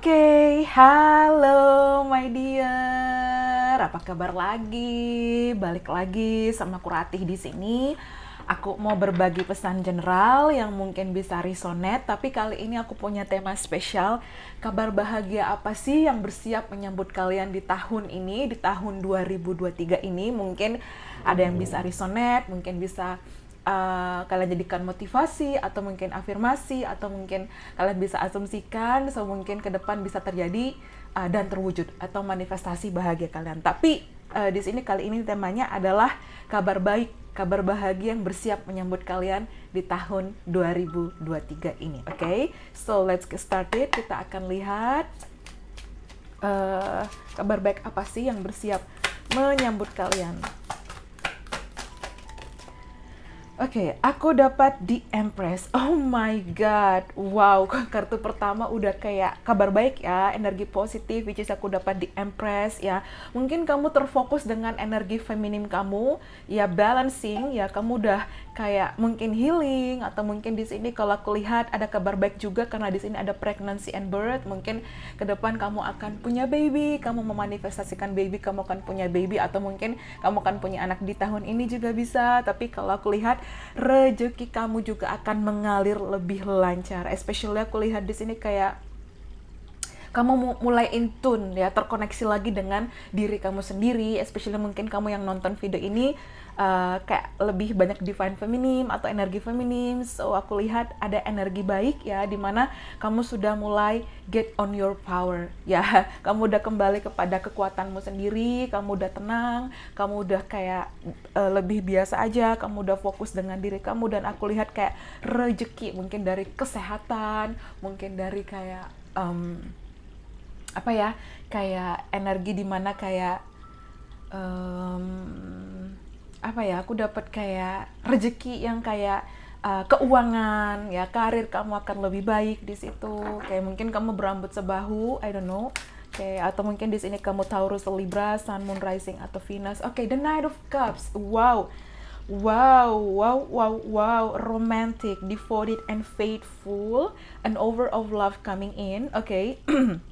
Oke, okay, halo my dear. Apa kabar lagi? Balik lagi sama Kuratih di sini. Aku mau berbagi pesan general yang mungkin bisa resonate, tapi kali ini aku punya tema spesial. Kabar bahagia apa sih yang bersiap menyambut kalian di tahun ini, di tahun 2023 ini? Mungkin ada yang bisa resonate, mungkin bisa Eh, kalian jadikan motivasi atau mungkin afirmasi atau mungkin kalian bisa asumsikan so mungkin ke depan bisa terjadi uh, dan terwujud atau manifestasi bahagia kalian. Tapi uh, di sini kali ini temanya adalah kabar baik kabar bahagia yang bersiap menyambut kalian di tahun 2023 ini. Oke, okay? so let's get started. Kita akan lihat uh, kabar baik apa sih yang bersiap menyambut kalian. Oke, okay, aku dapat di Empress. Oh my god. Wow, kartu pertama udah kayak kabar baik ya, energi positif which is aku dapat di Empress ya. Mungkin kamu terfokus dengan energi feminim kamu, ya balancing ya kamu udah kayak mungkin healing atau mungkin di sini kalau aku lihat ada kabar baik juga karena di sini ada pregnancy and birth mungkin ke depan kamu akan punya baby kamu memanifestasikan baby kamu akan punya baby atau mungkin kamu akan punya anak di tahun ini juga bisa tapi kalau aku lihat rezeki kamu juga akan mengalir lebih lancar especially aku lihat di sini kayak kamu mulai in tune ya terkoneksi lagi dengan diri kamu sendiri especially mungkin kamu yang nonton video ini uh, kayak lebih banyak divine feminim atau energi feminim. So aku lihat ada energi baik ya dimana kamu sudah mulai get on your power ya. Kamu udah kembali kepada kekuatanmu sendiri, kamu udah tenang, kamu udah kayak uh, lebih biasa aja, kamu udah fokus dengan diri kamu dan aku lihat kayak rejeki mungkin dari kesehatan, mungkin dari kayak um, apa ya kayak energi dimana kayak um, apa ya aku dapat kayak rezeki yang kayak uh, keuangan ya karir kamu akan lebih baik di situ kayak mungkin kamu berambut sebahu I don't know kayak atau mungkin di sini kamu Taurus Libra Sun Moon Rising atau Venus oke okay, the Knight of Cups wow Wow, wow, wow, wow, romantic, devoted and faithful, an over of love coming in. Okay.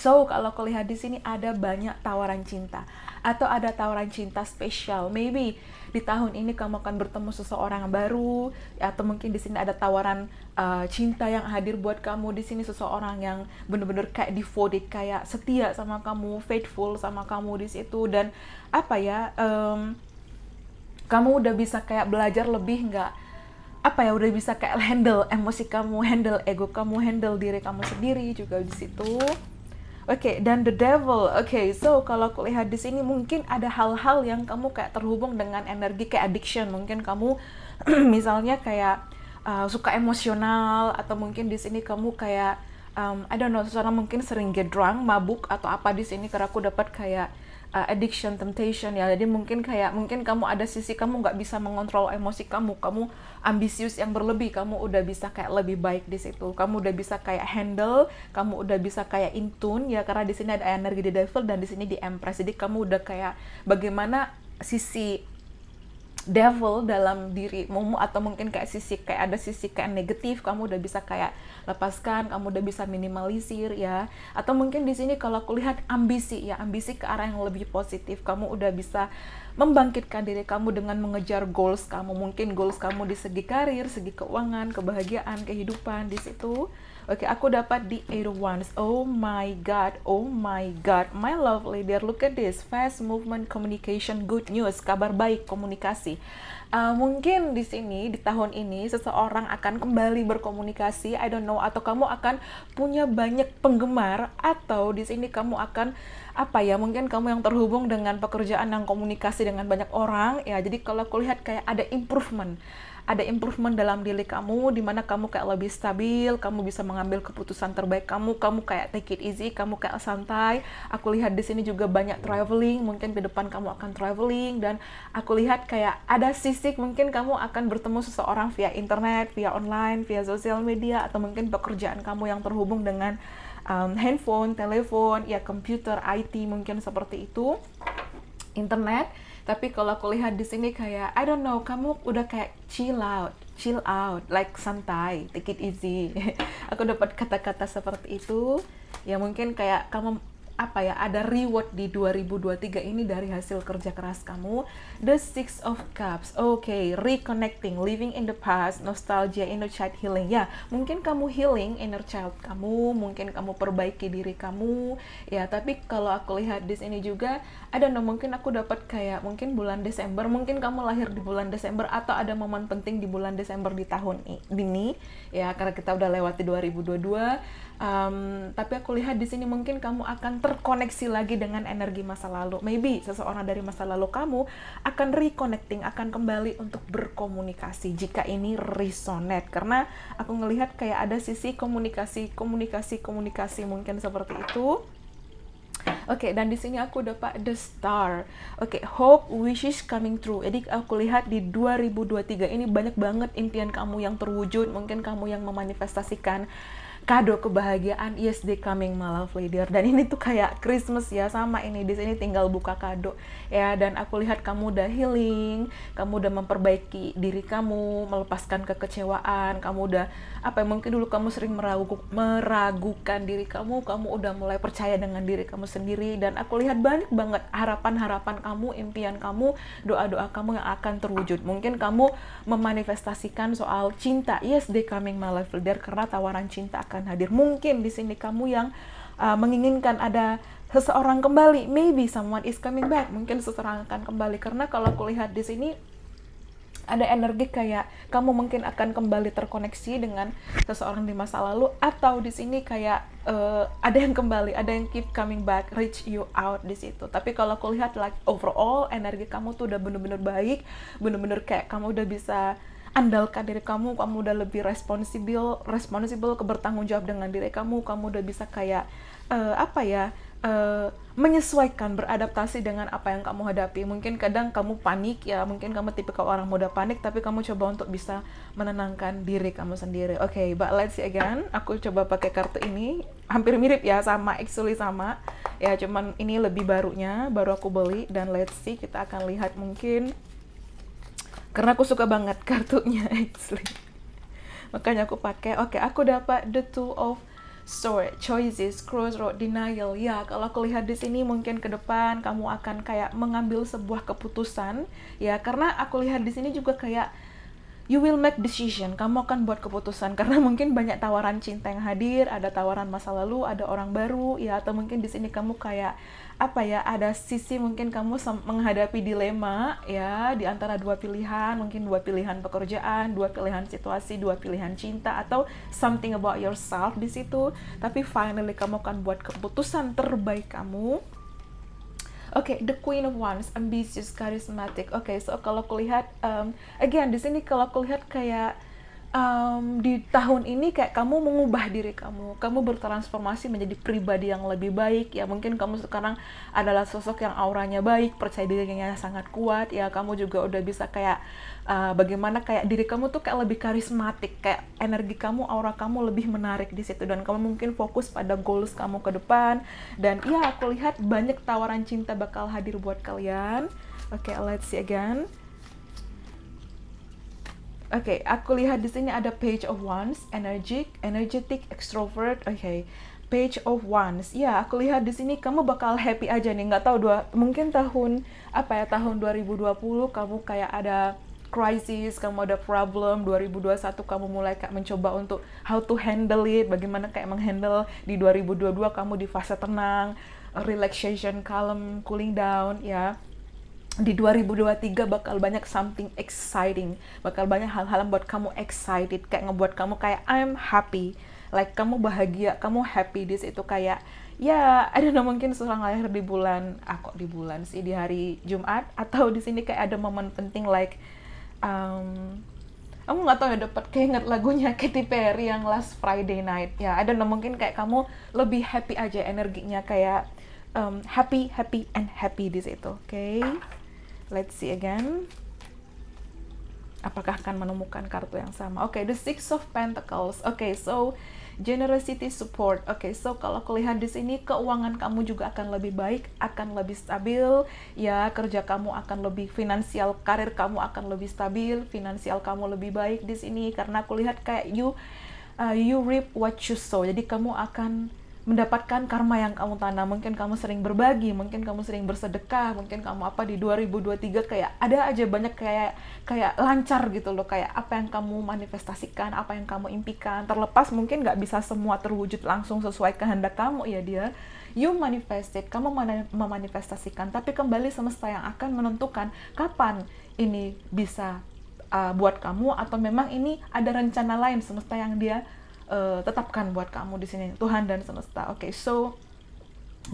So, kalau lihat di sini ada banyak tawaran cinta atau ada tawaran cinta spesial. Maybe di tahun ini kamu akan bertemu seseorang baru atau mungkin di sini ada tawaran uh, cinta yang hadir buat kamu. Di sini seseorang yang benar-benar kayak devoted, kayak setia sama kamu, faithful sama kamu di situ dan apa ya? Um, kamu udah bisa kayak belajar lebih nggak? apa ya udah bisa kayak handle emosi kamu, handle ego kamu, handle diri kamu sendiri juga di situ. Oke, okay, dan the devil. Oke, okay, so kalau aku lihat di sini mungkin ada hal-hal yang kamu kayak terhubung dengan energi kayak addiction. Mungkin kamu misalnya kayak uh, suka emosional atau mungkin di sini kamu kayak um, I don't know, seseorang mungkin sering get drunk, mabuk atau apa di sini karena aku dapat kayak uh, addiction temptation ya jadi mungkin kayak mungkin kamu ada sisi kamu nggak bisa mengontrol emosi kamu kamu ambisius yang berlebih kamu udah bisa kayak lebih baik di situ kamu udah bisa kayak handle kamu udah bisa kayak in tune ya karena di sini ada energi di devil dan di sini di empress jadi kamu udah kayak bagaimana sisi devil dalam diri dirimu atau mungkin kayak sisi kayak ada sisi kayak negatif kamu udah bisa kayak lepaskan kamu udah bisa minimalisir ya atau mungkin di sini kalau aku lihat ambisi ya ambisi ke arah yang lebih positif kamu udah bisa membangkitkan diri kamu dengan mengejar goals kamu mungkin goals kamu di segi karir segi keuangan kebahagiaan kehidupan di situ Oke, okay, aku dapat di ones. Oh my god, oh my god. My lovely dear. look at this. Fast movement communication, good news, kabar baik komunikasi. Uh, mungkin di sini di tahun ini seseorang akan kembali berkomunikasi, I don't know atau kamu akan punya banyak penggemar atau di sini kamu akan apa ya? Mungkin kamu yang terhubung dengan pekerjaan yang komunikasi dengan banyak orang ya. Jadi kalau aku lihat kayak ada improvement ada improvement dalam diri kamu di mana kamu kayak lebih stabil kamu bisa mengambil keputusan terbaik kamu kamu kayak take it easy kamu kayak santai aku lihat di sini juga banyak traveling mungkin ke depan kamu akan traveling dan aku lihat kayak ada sisik mungkin kamu akan bertemu seseorang via internet via online via sosial media atau mungkin pekerjaan kamu yang terhubung dengan um, handphone telepon ya komputer IT mungkin seperti itu internet tapi kalau aku lihat di sini kayak I don't know kamu udah kayak chill out chill out like santai take it easy aku dapat kata-kata seperti itu ya mungkin kayak kamu apa ya ada reward di 2023 ini dari hasil kerja keras kamu the six of cups oke okay, reconnecting living in the past nostalgia inner child healing ya mungkin kamu healing inner child kamu mungkin kamu perbaiki diri kamu ya tapi kalau aku lihat di sini juga ada no mungkin aku dapat kayak mungkin bulan Desember mungkin kamu lahir di bulan Desember atau ada momen penting di bulan Desember di tahun ini ya karena kita udah lewati 2022 Um, tapi aku lihat di sini mungkin kamu akan terkoneksi lagi dengan energi masa lalu. Maybe seseorang dari masa lalu kamu akan reconnecting, akan kembali untuk berkomunikasi jika ini resonate. Karena aku ngelihat kayak ada sisi komunikasi, komunikasi, komunikasi mungkin seperti itu. Oke, okay, dan di sini aku dapat The Star. Oke, okay, hope wishes coming true. Jadi aku lihat di 2023 ini banyak banget impian kamu yang terwujud, mungkin kamu yang memanifestasikan kado kebahagiaan yes they coming my love leader dan ini tuh kayak Christmas ya sama ini di sini tinggal buka kado ya dan aku lihat kamu udah healing kamu udah memperbaiki diri kamu melepaskan kekecewaan kamu udah apa ya, mungkin dulu kamu sering meragu, meragukan diri kamu kamu udah mulai percaya dengan diri kamu sendiri dan aku lihat banyak banget harapan-harapan kamu impian kamu doa-doa kamu yang akan terwujud mungkin kamu memanifestasikan soal cinta yes they coming my love leader karena tawaran cinta akan akan hadir. Mungkin di sini kamu yang uh, menginginkan ada seseorang kembali, maybe someone is coming back. Mungkin seseorang akan kembali karena kalau aku lihat di sini ada energi kayak kamu mungkin akan kembali terkoneksi dengan seseorang di masa lalu atau di sini kayak uh, ada yang kembali, ada yang keep coming back, reach you out di situ. Tapi kalau aku lihat like overall energi kamu tuh udah bener-bener baik, bener-bener kayak kamu udah bisa andalkan diri kamu kamu udah lebih responsibel, responsibel, kebertanggung jawab dengan diri kamu kamu udah bisa kayak uh, apa ya Uh, menyesuaikan beradaptasi dengan apa yang kamu hadapi mungkin kadang kamu panik ya mungkin kamu tipe kalau orang muda panik tapi kamu coba untuk bisa menenangkan diri kamu sendiri oke okay, but let's see again aku coba pakai kartu ini hampir mirip ya sama actually sama ya cuman ini lebih barunya baru aku beli dan let's see kita akan lihat mungkin karena aku suka banget kartunya actually makanya aku pakai oke okay, aku dapat the two of sword choices crossroad denial ya kalau aku lihat di sini mungkin ke depan kamu akan kayak mengambil sebuah keputusan ya karena aku lihat di sini juga kayak you will make decision. Kamu akan buat keputusan karena mungkin banyak tawaran cinta yang hadir, ada tawaran masa lalu, ada orang baru, ya atau mungkin di sini kamu kayak apa ya, ada sisi mungkin kamu menghadapi dilema ya di antara dua pilihan, mungkin dua pilihan pekerjaan, dua pilihan situasi, dua pilihan cinta atau something about yourself di situ. Tapi finally kamu akan buat keputusan terbaik kamu Oke, okay, the queen of wands, ambitious, charismatic. Oke, okay, so kalau kulihat um, again di sini kalau kulihat kayak um, di tahun ini kayak kamu mengubah diri kamu, kamu bertransformasi menjadi pribadi yang lebih baik. Ya mungkin kamu sekarang adalah sosok yang auranya baik, percaya dirinya sangat kuat. Ya kamu juga udah bisa kayak uh, bagaimana kayak diri kamu tuh kayak lebih karismatik, kayak energi kamu, aura kamu lebih menarik di situ dan kamu mungkin fokus pada goals kamu ke depan. Dan ya aku lihat banyak tawaran cinta bakal hadir buat kalian. Oke, okay, let's see again. Oke, okay, aku lihat di sini ada page of wands, energetic, energetic, extrovert. Oke, okay. page of wands. Ya, aku lihat di sini kamu bakal happy aja nih. Nggak tahu dua, mungkin tahun apa ya tahun 2020 kamu kayak ada crisis, kamu ada problem. 2021 kamu mulai kayak mencoba untuk how to handle it, bagaimana kayak menghandle di 2022 kamu di fase tenang, relaxation, calm, cooling down, ya di 2023 bakal banyak something exciting bakal banyak hal-hal buat kamu excited kayak ngebuat kamu kayak I'm happy like kamu bahagia kamu happy di situ kayak ya I don't know mungkin selang lahir di bulan ah di bulan sih di hari Jumat atau di sini kayak ada momen penting like um, kamu nggak tahu ya dapat kayak inget lagunya Katy Perry yang Last Friday Night ya ada know mungkin kayak kamu lebih happy aja energinya kayak um, happy happy and happy di situ oke okay? Let's see again. Apakah akan menemukan kartu yang sama? Oke, okay, the Six of Pentacles. Oke, okay, so generosity support. Oke, okay, so kalau kulihat di sini keuangan kamu juga akan lebih baik, akan lebih stabil, ya kerja kamu akan lebih finansial, karir kamu akan lebih stabil, finansial kamu lebih baik di sini karena kulihat kayak you uh, you reap what you sow. Jadi kamu akan mendapatkan karma yang kamu tanam. Mungkin kamu sering berbagi, mungkin kamu sering bersedekah, mungkin kamu apa di 2023 kayak ada aja banyak kayak kayak lancar gitu loh, kayak apa yang kamu manifestasikan, apa yang kamu impikan. Terlepas mungkin nggak bisa semua terwujud langsung sesuai kehendak kamu ya dia. You manifested, kamu memanifestasikan, tapi kembali semesta yang akan menentukan kapan ini bisa uh, buat kamu atau memang ini ada rencana lain semesta yang dia uh, tetapkan buat kamu di sini Tuhan dan semesta. Oke, okay, so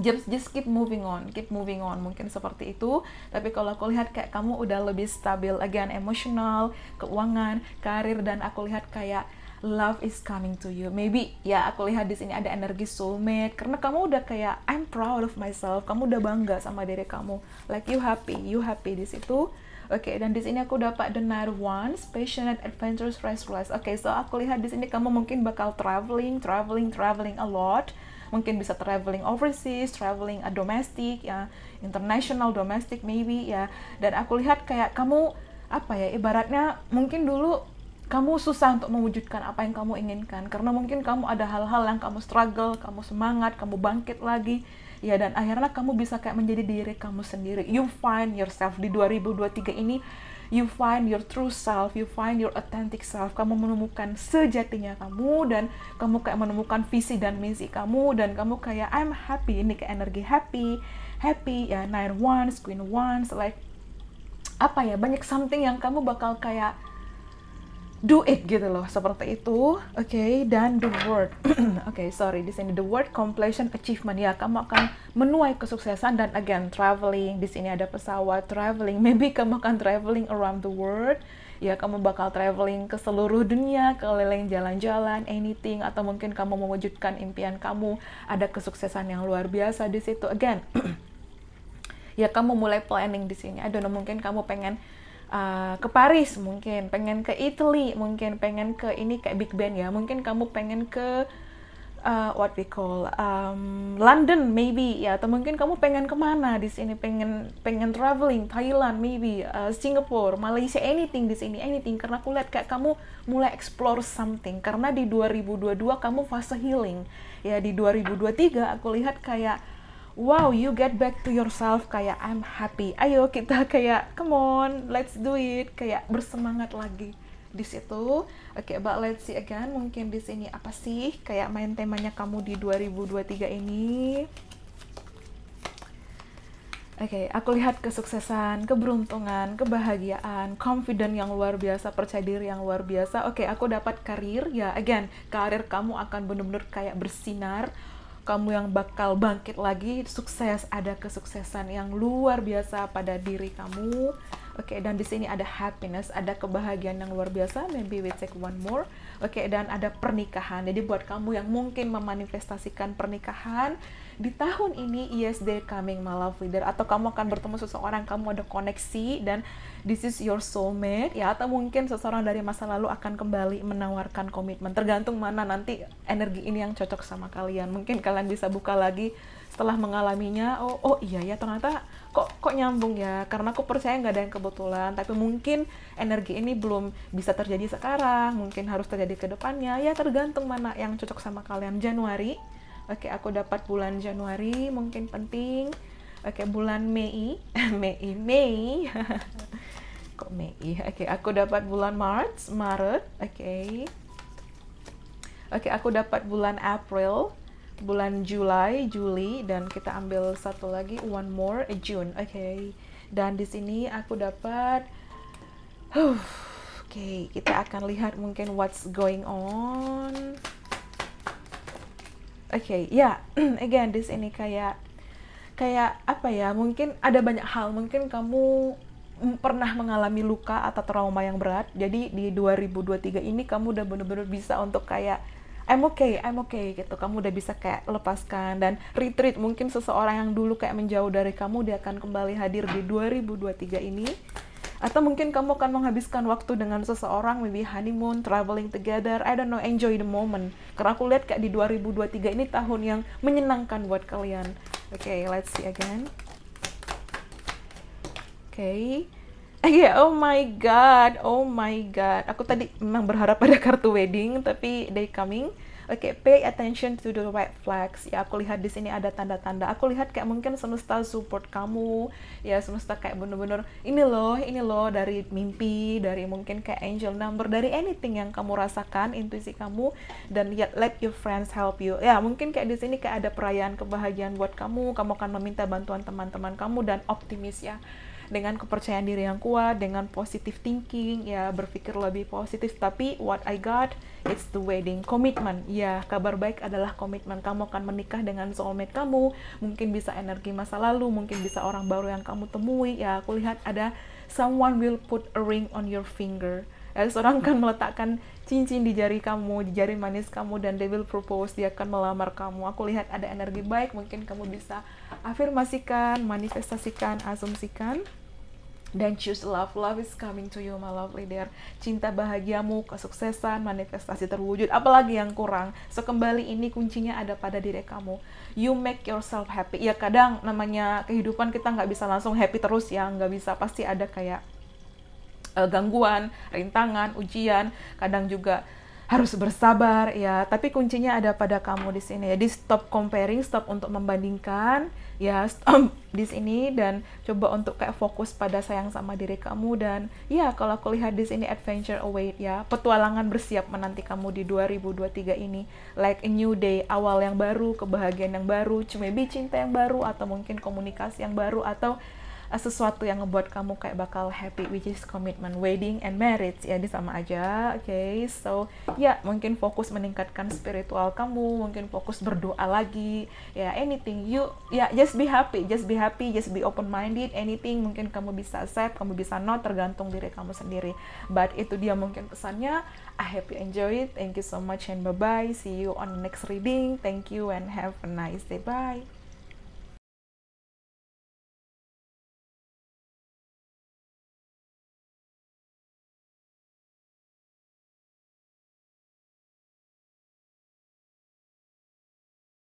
just just keep moving on, keep moving on. Mungkin seperti itu. Tapi kalau aku lihat kayak kamu udah lebih stabil again emosional, keuangan, karir dan aku lihat kayak love is coming to you. Maybe ya aku lihat di sini ada energi soulmate karena kamu udah kayak I'm proud of myself. Kamu udah bangga sama diri kamu. Like you happy, you happy di situ. Oke, okay, dan di sini aku dapat the night one, passionate adventurous, restless. Oke, okay, so aku lihat di sini kamu mungkin bakal traveling, traveling, traveling a lot. Mungkin bisa traveling overseas, traveling a domestic, ya, international, domestic maybe, ya. Dan aku lihat kayak kamu apa ya, ibaratnya mungkin dulu kamu susah untuk mewujudkan apa yang kamu inginkan karena mungkin kamu ada hal-hal yang kamu struggle, kamu semangat, kamu bangkit lagi. Ya dan akhirnya kamu bisa kayak menjadi diri kamu sendiri. You find yourself di 2023 ini you find your true self, you find your authentic self. Kamu menemukan sejatinya kamu dan kamu kayak menemukan visi dan misi kamu dan kamu kayak I'm happy, ini kayak energi happy, happy ya nine ones, queen ones like apa ya banyak something yang kamu bakal kayak do it gitu loh seperti itu oke okay, dan the word oke okay, sorry di sini the word completion achievement ya kamu akan menuai kesuksesan dan again traveling di sini ada pesawat traveling maybe kamu akan traveling around the world ya kamu bakal traveling ke seluruh dunia keliling jalan-jalan anything atau mungkin kamu mewujudkan impian kamu ada kesuksesan yang luar biasa di situ again ya kamu mulai planning di sini ada mungkin kamu pengen uh, ke Paris mungkin, pengen ke Italy mungkin, pengen ke ini kayak Big Ben ya, mungkin kamu pengen ke uh, what we call um, London maybe ya, atau mungkin kamu pengen kemana di sini, pengen pengen traveling Thailand maybe, uh, Singapore, Malaysia anything di sini anything karena aku lihat kayak kamu mulai explore something karena di 2022 kamu fase healing ya di 2023 aku lihat kayak wow you get back to yourself kayak I'm happy ayo kita kayak come on let's do it kayak bersemangat lagi di situ. Oke, okay, but let's see again. Mungkin di sini apa sih kayak main temanya kamu di 2023 ini? Oke, okay, aku lihat kesuksesan, keberuntungan, kebahagiaan, confident yang luar biasa, percaya diri yang luar biasa. Oke, okay, aku dapat karir. Ya, again, karir kamu akan benar-benar kayak bersinar kamu yang bakal bangkit lagi sukses ada kesuksesan yang luar biasa pada diri kamu oke okay, dan di sini ada happiness ada kebahagiaan yang luar biasa maybe we take one more oke okay, dan ada pernikahan jadi buat kamu yang mungkin memanifestasikan pernikahan di tahun ini ISD coming my love leader atau kamu akan bertemu seseorang kamu ada koneksi dan this is your soulmate ya atau mungkin seseorang dari masa lalu akan kembali menawarkan komitmen tergantung mana nanti energi ini yang cocok sama kalian mungkin kalian bisa buka lagi setelah mengalaminya oh oh iya ya ternyata kok kok nyambung ya karena aku percaya nggak ada yang kebetulan tapi mungkin energi ini belum bisa terjadi sekarang mungkin harus terjadi ke depannya ya tergantung mana yang cocok sama kalian Januari Oke, aku dapat bulan Januari mungkin penting. Oke, bulan Mei, Mei, Mei. Kok Mei? Oke, aku dapat bulan Maret, Maret. Oke. Oke, aku dapat bulan April, bulan Juli, Juli dan kita ambil satu lagi one more eh, June. Oke. Dan di sini aku dapat Oke, okay, kita akan lihat mungkin what's going on okay, ya yeah. again this ini kayak kayak apa ya mungkin ada banyak hal mungkin kamu pernah mengalami luka atau trauma yang berat jadi di 2023 ini kamu udah bener-bener bisa untuk kayak I'm okay, I'm okay gitu. Kamu udah bisa kayak lepaskan dan retreat. Mungkin seseorang yang dulu kayak menjauh dari kamu dia akan kembali hadir di 2023 ini atau mungkin kamu akan menghabiskan waktu dengan seseorang maybe honeymoon traveling together I don't know enjoy the moment karena aku lihat kayak di 2023 ini tahun yang menyenangkan buat kalian oke okay, let's see again oke okay. Iya, yeah, oh my god, oh my god. Aku tadi memang berharap ada kartu wedding, tapi day coming. Oke, okay, pay attention to the red flags. Ya, aku lihat di sini ada tanda-tanda. Aku lihat kayak mungkin semesta support kamu. Ya, semesta kayak bener-bener ini loh, ini loh dari mimpi, dari mungkin kayak angel number, dari anything yang kamu rasakan, intuisi kamu dan ya, let your friends help you. Ya, mungkin kayak di sini kayak ada perayaan kebahagiaan buat kamu. Kamu akan meminta bantuan teman-teman kamu dan optimis ya dengan kepercayaan diri yang kuat dengan positive thinking ya berpikir lebih positif tapi what I got it's the wedding commitment ya kabar baik adalah komitmen kamu akan menikah dengan soulmate kamu mungkin bisa energi masa lalu mungkin bisa orang baru yang kamu temui ya aku lihat ada someone will put a ring on your finger eh, seorang akan meletakkan cincin di jari kamu, di jari manis kamu dan devil propose, dia akan melamar kamu. Aku lihat ada energi baik, mungkin kamu bisa afirmasikan, manifestasikan, asumsikan dan choose love. Love is coming to you, my lovely dear. Cinta bahagiamu, kesuksesan, manifestasi terwujud, apalagi yang kurang. So, kembali ini kuncinya ada pada diri kamu. You make yourself happy. Ya, kadang namanya kehidupan kita nggak bisa langsung happy terus ya, nggak bisa. Pasti ada kayak uh, gangguan, rintangan, ujian, kadang juga harus bersabar ya. Tapi kuncinya ada pada kamu di sini jadi ya. stop comparing, stop untuk membandingkan ya stop di sini dan coba untuk kayak fokus pada sayang sama diri kamu dan ya kalau aku lihat di sini adventure await ya. Petualangan bersiap menanti kamu di 2023 ini. Like a new day, awal yang baru, kebahagiaan yang baru, cuma cinta yang baru atau mungkin komunikasi yang baru atau Eh, sesuatu yang ngebuat kamu kayak bakal happy which is commitment wedding and marriage ya ini sama aja oke okay? so ya yeah, mungkin fokus meningkatkan spiritual kamu mungkin fokus berdoa lagi ya yeah, anything you ya yeah, just be happy just be happy just be open minded anything mungkin kamu bisa accept kamu bisa not, tergantung diri kamu sendiri but itu dia mungkin pesannya I hope you enjoy it thank you so much and bye bye see you on the next reading thank you and have a nice day bye